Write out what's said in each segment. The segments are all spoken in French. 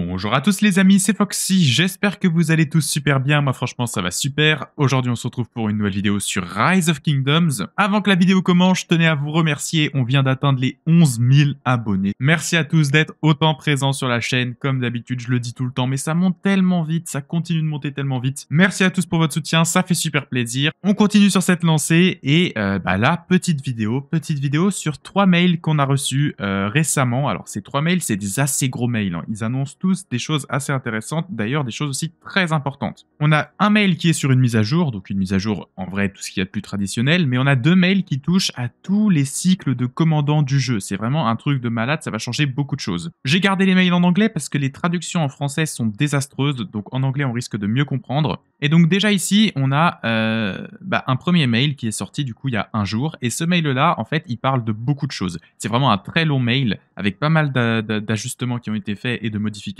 Bonjour à tous les amis, c'est Foxy, j'espère que vous allez tous super bien, moi franchement ça va super. Aujourd'hui on se retrouve pour une nouvelle vidéo sur Rise of Kingdoms. Avant que la vidéo commence, je tenais à vous remercier, on vient d'atteindre les 11 000 abonnés. Merci à tous d'être autant présents sur la chaîne, comme d'habitude je le dis tout le temps, mais ça monte tellement vite, ça continue de monter tellement vite. Merci à tous pour votre soutien, ça fait super plaisir. On continue sur cette lancée et euh, bah là, petite vidéo, petite vidéo sur trois mails qu'on a reçus euh, récemment. Alors ces trois mails c'est des assez gros mails, hein. ils annoncent tous des choses assez intéressantes, d'ailleurs des choses aussi très importantes. On a un mail qui est sur une mise à jour, donc une mise à jour en vrai tout ce qu'il y a de plus traditionnel, mais on a deux mails qui touchent à tous les cycles de commandants du jeu. C'est vraiment un truc de malade, ça va changer beaucoup de choses. J'ai gardé les mails en anglais parce que les traductions en français sont désastreuses, donc en anglais on risque de mieux comprendre. Et donc déjà ici, on a euh, bah, un premier mail qui est sorti du coup il y a un jour, et ce mail-là, en fait, il parle de beaucoup de choses. C'est vraiment un très long mail avec pas mal d'ajustements qui ont été faits et de modifications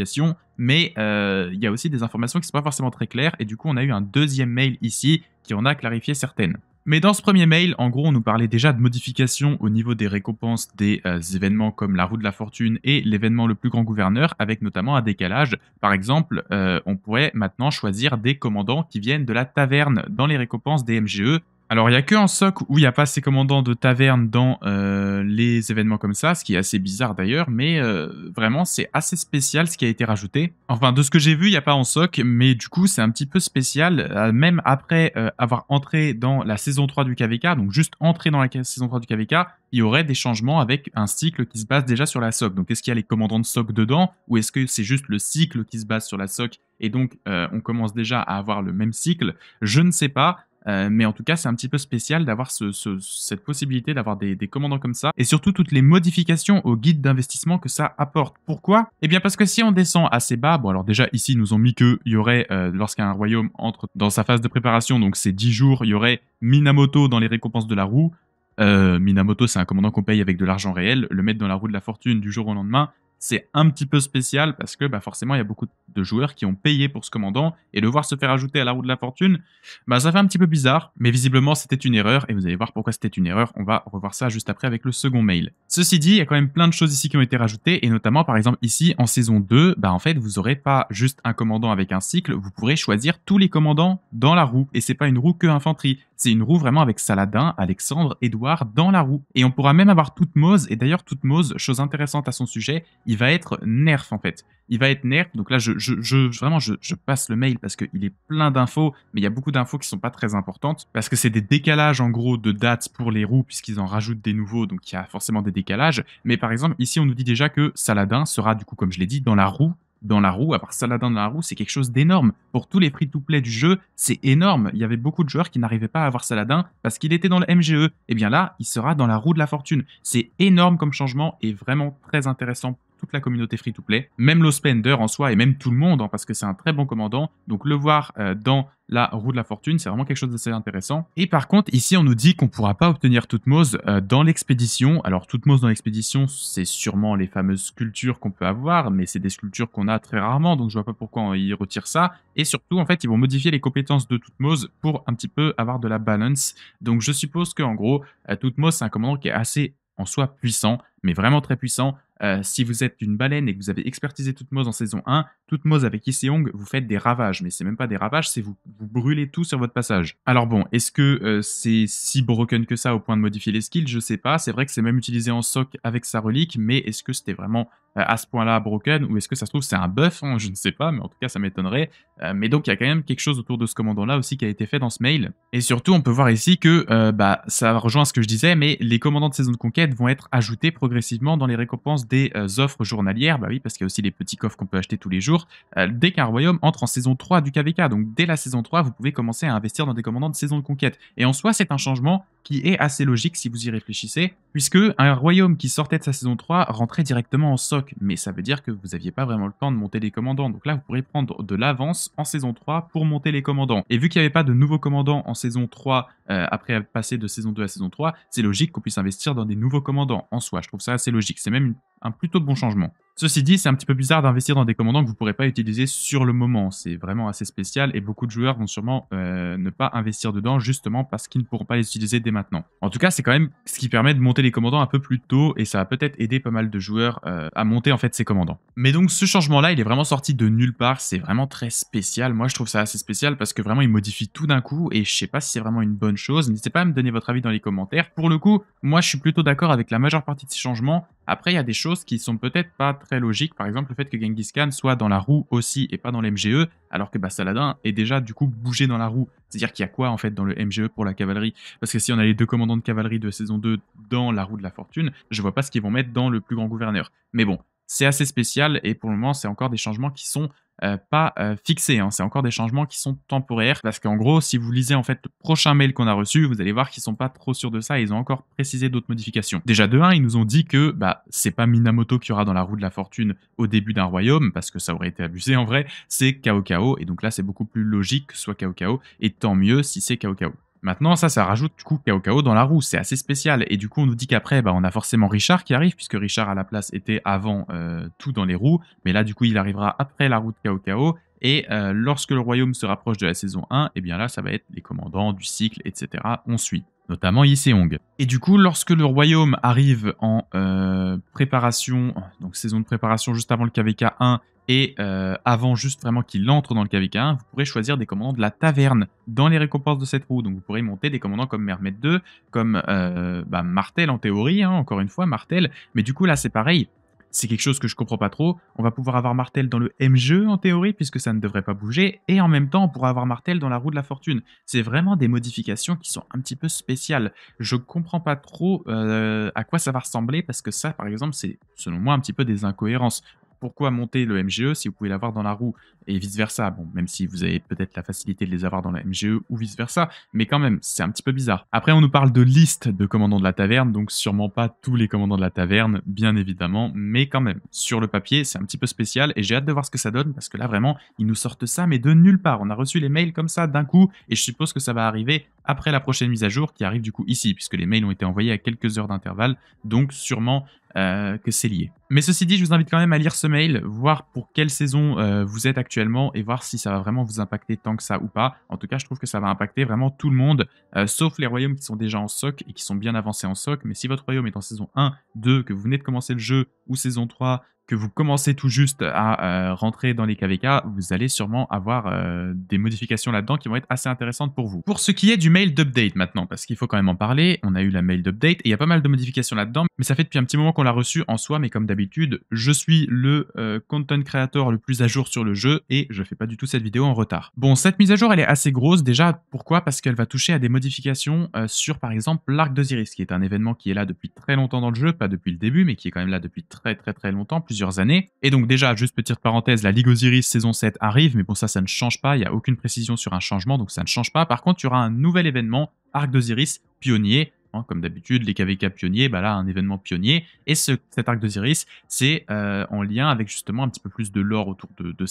mais euh, il y a aussi des informations qui sont pas forcément très claires, et du coup on a eu un deuxième mail ici qui en a clarifié certaines. Mais dans ce premier mail, en gros, on nous parlait déjà de modifications au niveau des récompenses des euh, événements comme la roue de la fortune et l'événement le plus grand gouverneur, avec notamment un décalage. Par exemple, euh, on pourrait maintenant choisir des commandants qui viennent de la taverne dans les récompenses des MGE, alors, il n'y a qu'un SOC où il n'y a pas ces commandants de taverne dans euh, les événements comme ça, ce qui est assez bizarre d'ailleurs, mais euh, vraiment, c'est assez spécial ce qui a été rajouté. Enfin, de ce que j'ai vu, il n'y a pas en SOC, mais du coup, c'est un petit peu spécial. Euh, même après avoir entré dans la saison 3 du KVK, donc juste entrer dans la saison 3 du KVK, il y aurait des changements avec un cycle qui se base déjà sur la SOC. Donc, est-ce qu'il y a les commandants de SOC dedans, ou est-ce que c'est juste le cycle qui se base sur la SOC et donc on commence déjà à avoir le même cycle Je ne sais pas. Euh, mais en tout cas, c'est un petit peu spécial d'avoir cette possibilité d'avoir des, commandants comme ça, et surtout toutes les modifications au guide d'investissement que ça apporte. Pourquoi Eh bien parce que si on descend assez bas, bon alors déjà ici nous ont mis que y aurait, euh, lorsqu'un royaume entre dans sa phase de préparation, donc c'est 10 jours, il y aurait Minamoto dans les récompenses de la roue. Euh, Minamoto, c'est un commandant qu'on paye avec de l'argent réel. Le mettre dans la roue de la fortune du jour au lendemain, c'est un petit peu spécial parce que bah, forcément, il y a beaucoup de joueurs qui ont payé pour ce commandant et le voir se faire ajouter à la roue de la fortune, bah, ça fait un petit peu bizarre. Mais visiblement, c'était une erreur et vous allez voir pourquoi c'était une erreur. On va revoir ça juste après avec le second mail. Ceci dit, il y a quand même plein de choses ici qui ont été rajoutées et notamment, par exemple, ici en saison 2, bah, en fait, vous aurez pas juste un commandant avec un cycle, vous pourrez choisir tous les commandants dans la roue et c'est pas une roue que infanterie. C'est une roue vraiment avec Saladin, Alexandre, Edouard dans la roue. Et on pourra même avoir toute Mose, et d'ailleurs toute Mose, chose intéressante à son sujet, il va être nerf en fait. Il va être nerf. Donc là, je, vraiment, je, passe le mail parce qu'il est plein d'infos, mais il y a beaucoup d'infos qui sont pas très importantes parce que c'est des décalages en gros de dates pour les roues puisqu'ils en rajoutent des nouveaux, donc il y a forcément des décalages. Mais par exemple, ici, on nous dit déjà que Saladin sera du coup, comme je l'ai dit, dans la roue dans la roue, Avoir Saladin dans la roue, c'est quelque chose d'énorme. Pour tous les free-to-play du jeu, c'est énorme. Il y avait beaucoup de joueurs qui n'arrivaient pas à avoir Saladin parce qu'il était dans le MGE. Et eh bien là, il sera dans la roue de la fortune. C'est énorme comme changement et vraiment très intéressant toute la communauté free-to-play, même l'Ospender en soi et même tout le monde, hein, parce que c'est un très bon commandant. Donc le voir euh, dans la roue de la fortune, c'est vraiment quelque chose d'assez intéressant. Et par contre, ici, on nous dit qu'on pourra pas obtenir Toutmose euh, dans l'expédition. Alors Toutmose dans l'expédition, c'est sûrement les fameuses sculptures qu'on peut avoir, mais c'est des sculptures qu'on a très rarement, donc je vois pas pourquoi ils retire ça. Et surtout, en fait, ils vont modifier les compétences de Toutmose pour un petit peu avoir de la balance. Donc je suppose que en gros, euh, Toutmose, c'est un commandant qui est assez en soi puissant, mais vraiment très puissant, euh, si vous êtes une baleine et que vous avez expertisé toute mode en saison 1, toute mose avec Iseong, vous faites des ravages, mais c'est même pas des ravages, c'est vous, vous brûlez tout sur votre passage. Alors bon, est-ce que euh, c'est si broken que ça au point de modifier les skills Je sais pas, c'est vrai que c'est même utilisé en soc avec sa relique, mais est-ce que c'était vraiment euh, à ce point-là broken, ou est-ce que ça se trouve c'est un buff hein, Je ne sais pas, mais en tout cas ça m'étonnerait. Euh, mais donc il y a quand même quelque chose autour de ce commandant-là aussi qui a été fait dans ce mail. Et surtout, on peut voir ici que bah, ça rejoint ce que je disais, mais les commandants de saison de conquête vont être ajoutés progressivement dans les récompenses des offres journalières, bah oui, parce qu'il y a aussi les petits coffres qu'on peut acheter tous les jours, euh, dès qu'un royaume entre en saison 3 du KVK. Donc dès la saison 3, vous pouvez commencer à investir dans des commandants de saison de conquête. Et en soi, c'est un changement qui est assez logique si vous y réfléchissez, puisque un royaume qui sortait de sa saison 3 rentrait directement en SOC, mais ça veut dire que vous n'aviez pas vraiment le temps de monter les commandants, donc là vous pourrez prendre de l'avance en saison 3 pour monter les commandants. Et vu qu'il n'y avait pas de nouveaux commandants en saison 3, euh, après passer de saison 2 à saison 3, c'est logique qu'on puisse investir dans des nouveaux commandants en soi, je trouve ça assez logique, c'est même un plutôt bon changement. Ceci dit, c'est un petit peu bizarre d'investir dans des commandants que vous ne pourrez pas utiliser sur le moment. C'est vraiment assez spécial et beaucoup de joueurs vont sûrement euh, ne pas investir dedans justement parce qu'ils ne pourront pas les utiliser dès maintenant. En tout cas, c'est quand même ce qui permet de monter les commandants un peu plus tôt et ça va peut-être aider pas mal de joueurs euh, à monter en fait ces commandants. Mais donc ce changement-là, il est vraiment sorti de nulle part, c'est vraiment très spécial. Moi, je trouve ça assez spécial parce que vraiment il modifie tout d'un coup et je sais pas si c'est vraiment une bonne chose. N'hésitez pas à me donner votre avis dans les commentaires. Pour le coup, moi je suis plutôt d'accord avec la majeure partie de ces changements. Après, il y a des choses qui sont peut-être pas très logiques, par exemple le fait que Genghis Khan soit dans la roue aussi et pas dans l'MGE, alors que bah, Saladin est déjà du coup bougé dans la roue. C'est-à-dire qu'il y a quoi en fait dans le MGE pour la cavalerie Parce que si on a les deux commandants de cavalerie de saison 2 dans la roue de la fortune, je vois pas ce qu'ils vont mettre dans le plus grand gouverneur. Mais bon, c'est assez spécial et pour le moment, c'est encore des changements qui sont euh, pas euh, fixés. Hein. C'est encore des changements qui sont temporaires parce qu'en gros, si vous lisez en fait le prochain mail qu'on a reçu, vous allez voir qu'ils sont pas trop sûrs de ça. Et ils ont encore précisé d'autres modifications. Déjà de 1, ils nous ont dit que bah c'est pas Minamoto qui aura dans la roue de la fortune au début d'un royaume parce que ça aurait été abusé en vrai. C'est Kaokao, et donc là c'est beaucoup plus logique que ce soit Kaokao, et tant mieux si c'est Kaokao. Maintenant, ça, ça rajoute du coup Kao dans la roue. C'est assez spécial. Et du coup, on nous dit qu'après, bah, on a forcément Richard qui arrive, puisque Richard à la place était avant euh, tout dans les roues. Mais là, du coup, il arrivera après la roue de Kao Et euh, lorsque le royaume se rapproche de la saison 1, et eh bien là, ça va être les commandants du cycle, etc. On suit notamment Yiseong. Et du coup, lorsque le royaume arrive en euh, préparation, donc saison de préparation juste avant le KVK 1, et euh, avant juste vraiment qu'il entre dans le KVK1, vous pourrez choisir des commandants de la taverne dans les récompenses de cette roue. Donc vous pourrez monter des commandants comme Mermet 2, comme euh, bah, Martel en théorie, hein, encore une fois, Martel. Mais du coup là c'est pareil, c'est quelque chose que je comprends pas trop. On va pouvoir avoir Martel dans le M-jeu en théorie, puisque ça ne devrait pas bouger, et en même temps, on pourra avoir Martel dans la roue de la fortune. C'est vraiment des modifications qui sont un petit peu spéciales. Je comprends pas trop euh, à quoi ça va ressembler, parce que ça, par exemple, c'est selon moi un petit peu des incohérences pourquoi monter le MGE si vous pouvez l'avoir dans la roue et vice-versa Bon, même si vous avez peut-être la facilité de les avoir dans la MGE ou vice-versa, mais quand même, c'est un petit peu bizarre. Après, on nous parle de liste de commandants de la taverne, donc sûrement pas tous les commandants de la taverne, bien évidemment, mais quand même, sur le papier, c'est un petit peu spécial et j'ai hâte de voir ce que ça donne parce que là, vraiment, ils nous sortent ça, mais de nulle part. On a reçu les mails comme ça d'un coup et je suppose que ça va arriver après la prochaine mise à jour qui arrive du coup ici, puisque les mails ont été envoyés à quelques heures d'intervalle, donc sûrement euh, que c'est lié. Mais ceci dit, je vous invite quand même à lire ce mail, voir pour quelle saison euh, vous êtes actuellement et voir si ça va vraiment vous impacter tant que ça ou pas. En tout cas, je trouve que ça va impacter vraiment tout le monde, euh, sauf les royaumes qui sont déjà en SOC et qui sont bien avancés en SOC. Mais si votre royaume est en saison 1, 2, que vous venez de commencer le jeu, ou saison 3, vous commencez tout juste à euh, rentrer dans les KVK, vous allez sûrement avoir euh, des modifications là-dedans qui vont être assez intéressantes pour vous. Pour ce qui est du mail d'update maintenant, parce qu'il faut quand même en parler, on a eu la mail d'update et il y a pas mal de modifications là-dedans, mais ça fait depuis un petit moment qu'on l'a reçu en soi, mais comme d'habitude, je suis le euh, content creator le plus à jour sur le jeu et je fais pas du tout cette vidéo en retard. Bon, cette mise à jour, elle est assez grosse déjà, pourquoi Parce qu'elle va toucher à des modifications sur par exemple l'arc d'Osiris, qui est un événement qui est là depuis très longtemps dans le jeu, pas depuis le début, mais qui est quand même là depuis très très très longtemps, plusieurs années. Et donc déjà, juste petite parenthèse, la Ligue Osiris saison 7 arrive, mais bon ça, ça ne change pas, il n'y a aucune précision sur un changement, donc ça ne change pas. Par contre, il y aura un nouvel événement, Arc d'Osiris, pionnier, hein, comme d'habitude, les KVK pionniers, bah là, un événement pionnier. Et ce, cet arc d'Osiris, c'est euh, en lien avec justement un petit peu plus de lore autour de, de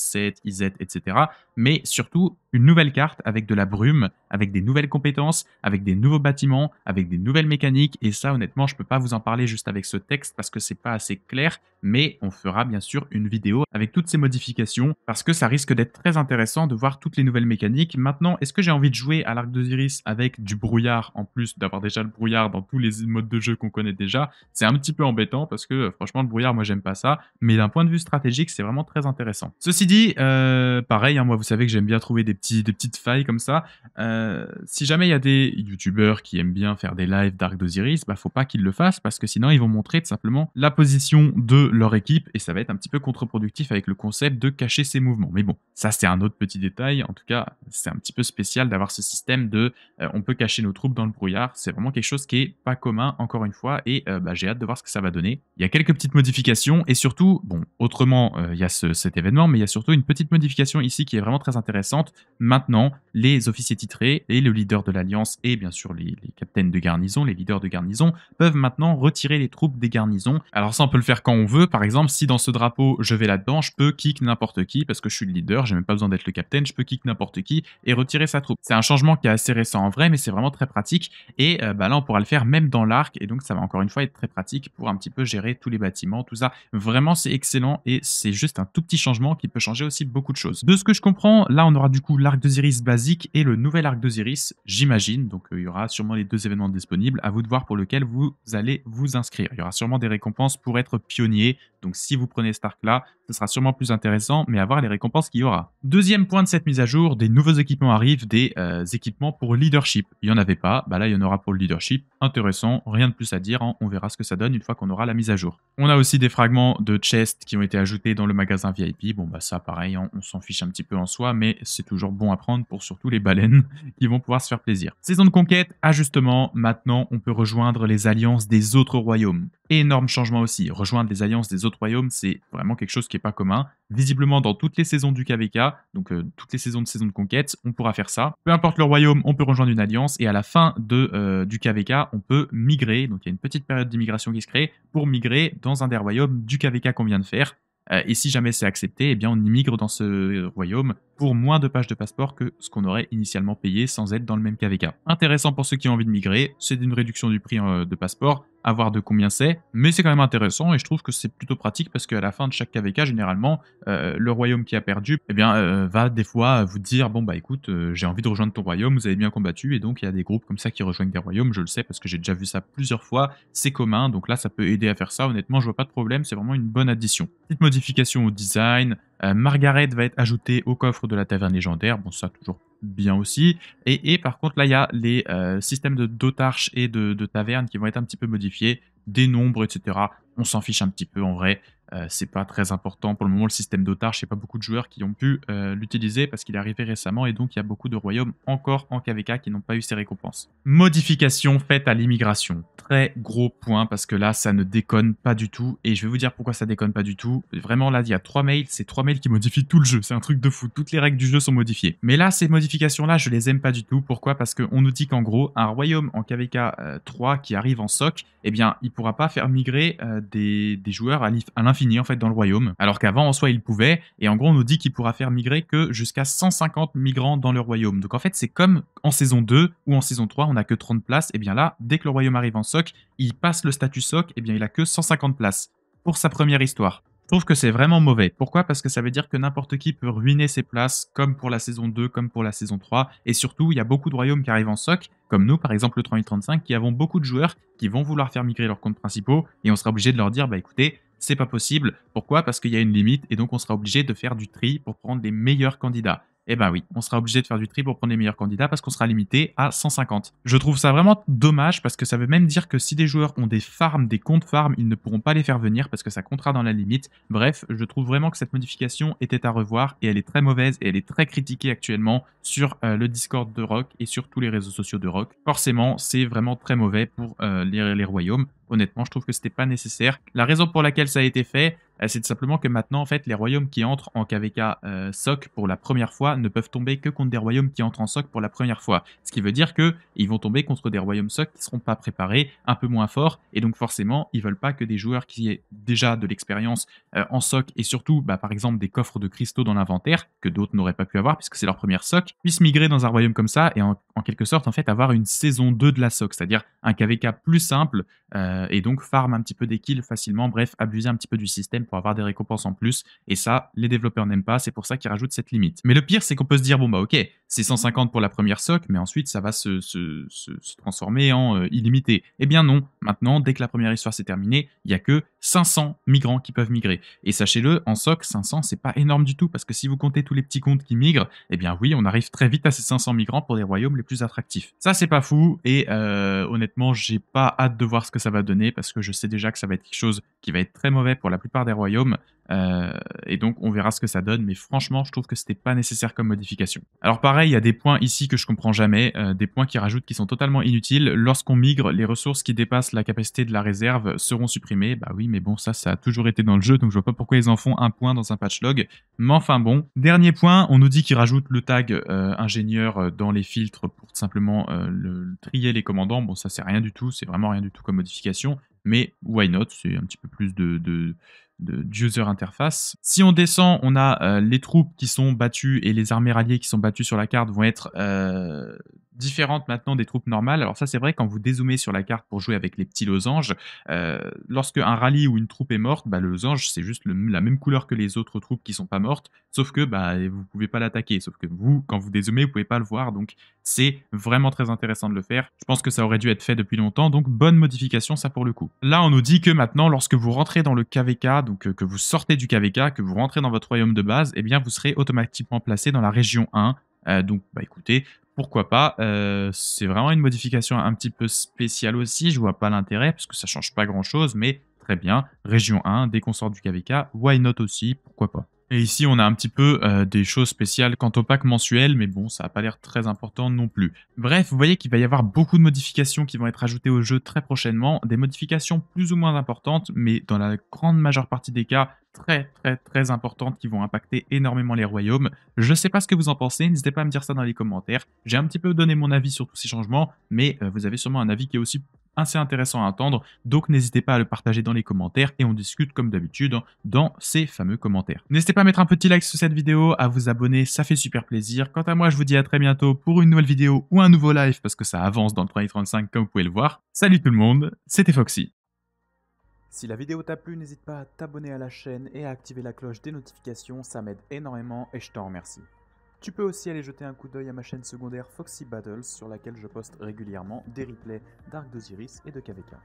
Iset, etc. Mais surtout, une nouvelle carte avec de la brume, avec des nouvelles compétences, avec des nouveaux bâtiments, avec des nouvelles mécaniques. Et ça, honnêtement, je ne peux pas vous en parler juste avec ce texte parce que c'est pas assez clair. Mais on fera bien sûr une vidéo avec toutes ces modifications parce que ça risque d'être très intéressant de voir toutes les nouvelles mécaniques. Maintenant, est-ce que j'ai envie de jouer à l'arc d'Osiris avec du brouillard en plus d'avoir déjà le brouillard dans tous les modes de jeu qu'on connaît déjà C'est un petit peu embêtant parce que franchement, le brouillard, moi, j'aime pas ça. Mais d'un point de vue stratégique, c'est vraiment très intéressant. Ceci dit, euh, pareil, hein, moi, vous savez que j'aime bien trouver des des petites failles comme ça. Euh, si jamais il y a des youtubeurs qui aiment bien faire des lives d'Arc d'Osiris, bah faut pas qu'ils le fassent parce que sinon ils vont montrer tout simplement la position de leur équipe et ça va être un petit peu contre-productif avec le concept de cacher ses mouvements. Mais bon, ça c'est un autre petit détail. En tout cas, c'est un petit peu spécial d'avoir ce système de euh, on peut cacher nos troupes dans le brouillard. C'est vraiment quelque chose qui est pas commun encore une fois et euh, bah, j'ai hâte de voir ce que ça va donner. Il y a quelques petites modifications et surtout, bon, autrement il y a cet événement, mais il y a surtout une petite modification ici qui est vraiment très intéressante. Maintenant, les officiers titrés et le leader de l'Alliance et bien sûr les, les, capitaines de garnison, les leaders de garnison, peuvent maintenant retirer les troupes des garnisons. Alors ça, on peut le faire quand on veut. Par exemple, si dans ce drapeau, je vais là-dedans, je peux kick n'importe qui parce que je suis le leader, j'ai même pas besoin d'être le capitaine, je peux kick n'importe qui et retirer sa troupe. C'est un changement qui est assez récent en vrai, mais c'est vraiment très pratique. Et euh, bah là, on pourra le faire même dans l'arc et donc ça va encore une fois être très pratique pour un petit peu gérer tous les bâtiments, tout ça. Vraiment, c'est excellent et c'est juste un tout petit changement qui peut changer aussi beaucoup de choses. De ce que je comprends, là, on aura du coup l'arc d'Osiris basique et le nouvel arc d'Osiris, j'imagine. Donc euh, il y aura sûrement les deux événements disponibles. À vous de voir pour lequel vous allez vous inscrire. Il y aura sûrement des récompenses pour être pionnier, donc si vous prenez cet arc-là, ce sera sûrement plus intéressant, mais à voir les récompenses qu'il y aura. Deuxième point de cette mise à jour, des nouveaux équipements arrivent, des euh, équipements pour leadership. Il n'y en avait pas, bah là il y en aura pour le leadership. Intéressant, rien de plus à dire, hein. on verra ce que ça donne une fois qu'on aura la mise à jour. On a aussi des fragments de chest qui ont été ajoutés dans le magasin VIP. Bon bah ça pareil, hein. on s'en fiche un petit peu en soi, mais c'est toujours bon à prendre pour surtout les baleines qui vont pouvoir se faire plaisir. Saison de conquête, ajustement, maintenant on peut rejoindre les alliances des autres royaumes. Énorme changement aussi, rejoindre les alliances des autres royaume c'est vraiment quelque chose qui n'est pas commun. Visiblement, dans toutes les saisons du KVK, donc euh, toutes les saisons de saison de conquête, on pourra faire ça. Peu importe le royaume, on peut rejoindre une alliance, et à la fin de, euh, du KVK, on peut migrer. Donc il y a une petite période d'immigration qui se crée pour migrer dans un des royaumes du KVK qu'on vient de faire. Euh, et si jamais c'est accepté, et eh bien on immigre dans ce royaume pour moins de pages de passeport que ce qu'on aurait initialement payé sans être dans le même KVK. Intéressant pour ceux qui ont envie de migrer, c'est une réduction du prix de passeport, à voir de combien c'est, mais c'est quand même intéressant et je trouve que c'est plutôt pratique parce qu'à la fin de chaque KVK, généralement, euh, le royaume qui a perdu eh bien, euh, va des fois vous dire Bon, bah écoute, euh, j'ai envie de rejoindre ton royaume, vous avez bien combattu, et donc il y a des groupes comme ça qui rejoignent des royaumes, je le sais parce que j'ai déjà vu ça plusieurs fois, c'est commun, donc là ça peut aider à faire ça, honnêtement, je vois pas de problème, c'est vraiment une bonne addition. Petite modification au design, Margaret va être ajoutée au coffre de la taverne légendaire, bon, ça toujours bien aussi. Et, par contre, là, il y a les euh, systèmes de d'autarches et de, de tavernes qui vont être un petit peu modifiés, des nombres, etc. On s'en fiche un petit peu en vrai. Euh, c'est pas très important pour le moment le système je sais pas beaucoup de joueurs qui ont pu euh, l'utiliser parce qu'il est arrivé récemment et donc il y a beaucoup de royaumes encore en KVK qui n'ont pas eu ces récompenses. Modification faite à l'immigration. Très gros point parce que là ça ne déconne pas du tout et je vais vous dire pourquoi ça déconne pas du tout. Vraiment là il y a trois mails, c'est trois mails qui modifient tout le jeu, c'est un truc de fou, toutes les règles du jeu sont modifiées. Mais là ces modifications là je les aime pas du tout, pourquoi Parce qu'on nous dit qu'en gros un royaume en KVK 3 euh, qui arrive en SOC, eh bien il pourra pas faire migrer des, des joueurs à l'infini en fait dans le royaume, alors qu'avant en soi il pouvait, et en gros on nous dit qu'il pourra faire migrer que jusqu'à 150 migrants dans le royaume. Donc en fait c'est comme en saison 2 ou en saison 3 on a que 30 places, et bien là dès que le royaume arrive en SOC, il passe le statut SOC, et bien il a que 150 places pour sa première histoire. Je trouve que c'est vraiment mauvais. Pourquoi Parce que ça veut dire que n'importe qui peut ruiner ses places, comme pour la saison 2, comme pour la saison 3. Et surtout, il y a beaucoup de royaumes qui arrivent en soc, comme nous, par exemple le 3035, qui avons beaucoup de joueurs qui vont vouloir faire migrer leurs comptes principaux, et on sera obligé de leur dire, bah écoutez, c'est pas possible. Pourquoi Parce qu'il y a une limite et donc on sera obligé de faire du tri pour prendre les meilleurs candidats eh ben oui, on sera obligé de faire du tri pour prendre les meilleurs candidats parce qu'on sera limité à 150. Je trouve ça vraiment dommage parce que ça veut même dire que si des joueurs ont des farms, des comptes farms, ils ne pourront pas les faire venir parce que ça comptera dans la limite. Bref, je trouve vraiment que cette modification était à revoir et elle est très mauvaise et elle est très critiquée actuellement sur euh, le Discord de Rock et sur tous les réseaux sociaux de Rock. Forcément, c'est vraiment très mauvais pour euh, les, les royaumes. Honnêtement, je trouve que c'était pas nécessaire. La raison pour laquelle ça a été fait, euh, c'est simplement que maintenant, en fait, les royaumes qui entrent en KVK euh, SOC pour la première fois ne peuvent tomber que contre des royaumes qui entrent en SOC pour la première fois. Ce qui veut dire que ils vont tomber contre des royaumes SOC qui seront pas préparés, un peu moins forts, et donc forcément, ils veulent pas que des joueurs qui aient déjà de l'expérience euh, en SOC et surtout, bah, par exemple, des coffres de cristaux dans l'inventaire que d'autres n'auraient pas pu avoir puisque c'est leur première SOC, puissent migrer dans un royaume comme ça et en, quelque sorte, en fait, avoir une saison 2 de la SOC, c'est-à-dire un KVK plus simple et donc farm un petit peu des kills facilement, bref, abuser un petit peu du système pour avoir des récompenses en plus. Et ça, les développeurs n'aiment pas, c'est pour ça qu'ils rajoutent cette limite. Mais le pire, c'est qu'on peut se dire, bon bah ok, c'est 150 pour la première SOC, mais ensuite ça va se, transformer en euh, illimité. Eh bien non, maintenant, dès que la première histoire s'est terminée, il n'y a que 500 migrants qui peuvent migrer. Et sachez-le, en SOC, 500, c'est pas énorme du tout, parce que si vous comptez tous les petits comptes qui migrent, eh bien oui, on arrive très vite à ces 500 migrants pour les royaumes les plus attractifs. Ça, c'est pas fou, et euh, honnêtement, j'ai pas hâte de voir ce que ça va donner, parce que je sais déjà que ça va être quelque chose qui va être très mauvais pour la plupart des royaumes, euh, et donc on verra ce que ça donne, mais franchement je trouve que c'était pas nécessaire comme modification. Alors pareil, il y a des points ici que je comprends jamais, euh, des points qui rajoutent qui sont totalement inutiles. Lorsqu'on migre, les ressources qui dépassent la capacité de la réserve seront supprimées. Bah oui, mais bon ça, ça a toujours été dans le jeu, donc je vois pas pourquoi ils en font un point dans un patch log. Mais enfin bon. Dernier point, on nous dit qu'ils rajoutent le tag euh, ingénieur dans les filtres pour simplement le, trier les commandants. Bon ça c'est rien du tout, c'est vraiment rien du tout comme modification mais why not C'est un petit peu plus de, de user interface. Si on descend, on a euh, les troupes qui sont battues et les armées ralliées qui sont battues sur la carte vont être euh, différentes maintenant des troupes normales. Alors ça, c'est vrai, quand vous dézoomez sur la carte pour jouer avec les petits losanges, euh, lorsque un rallye ou une troupe est morte, bah, le losange, c'est juste la même couleur que les autres troupes qui sont pas mortes, sauf que bah, vous pouvez pas l'attaquer, sauf que vous, quand vous dézoomez, vous pouvez pas le voir, donc c'est vraiment très intéressant de le faire. Je pense que ça aurait dû être fait depuis longtemps, donc bonne modification, ça pour le coup. Là, on nous dit que maintenant, lorsque vous rentrez dans le KVK, donc euh, que vous sortez du KVK, que vous rentrez dans votre royaume de base, eh bien, vous serez automatiquement placé dans la région 1, euh, donc, bah écoutez, pourquoi pas. Euh, c'est vraiment une modification un petit peu spéciale aussi, je vois pas l'intérêt, parce que ça change pas grand-chose, mais très bien. Région 1, des qu'on du KVK, why not aussi, pourquoi pas. Et ici, on a un petit peu euh, des choses spéciales quant au pack mensuel, mais bon, ça n'a pas l'air très important non plus. Bref, vous voyez qu'il va y avoir beaucoup de modifications qui vont être ajoutées au jeu très prochainement, des modifications plus ou moins importantes, mais dans la grande majeure partie des cas, très très très importantes qui vont impacter énormément les royaumes. Je ne sais pas ce que vous en pensez, n'hésitez pas à me dire ça dans les commentaires. J'ai un petit peu donné mon avis sur tous ces changements, mais euh, vous avez sûrement un avis qui est aussi assez intéressant à entendre, donc n'hésitez pas à le partager dans les commentaires et on discute comme d'habitude dans ces fameux commentaires. N'hésitez pas à mettre un petit like sur cette vidéo, à vous abonner, ça fait super plaisir. Quant à moi, je vous dis à très bientôt pour une nouvelle vidéo ou un nouveau live parce que ça avance dans le 2035 comme vous pouvez le voir. Salut tout le monde, c'était Foxy. Si la vidéo t'a plu, n'hésite pas à t'abonner à la chaîne et à activer la cloche des notifications, ça m'aide énormément et je t'en remercie. Tu peux aussi aller jeter un coup d'œil à ma chaîne secondaire Foxy Battles sur laquelle je poste régulièrement des replays d'Arc d'Osiris et de KVK.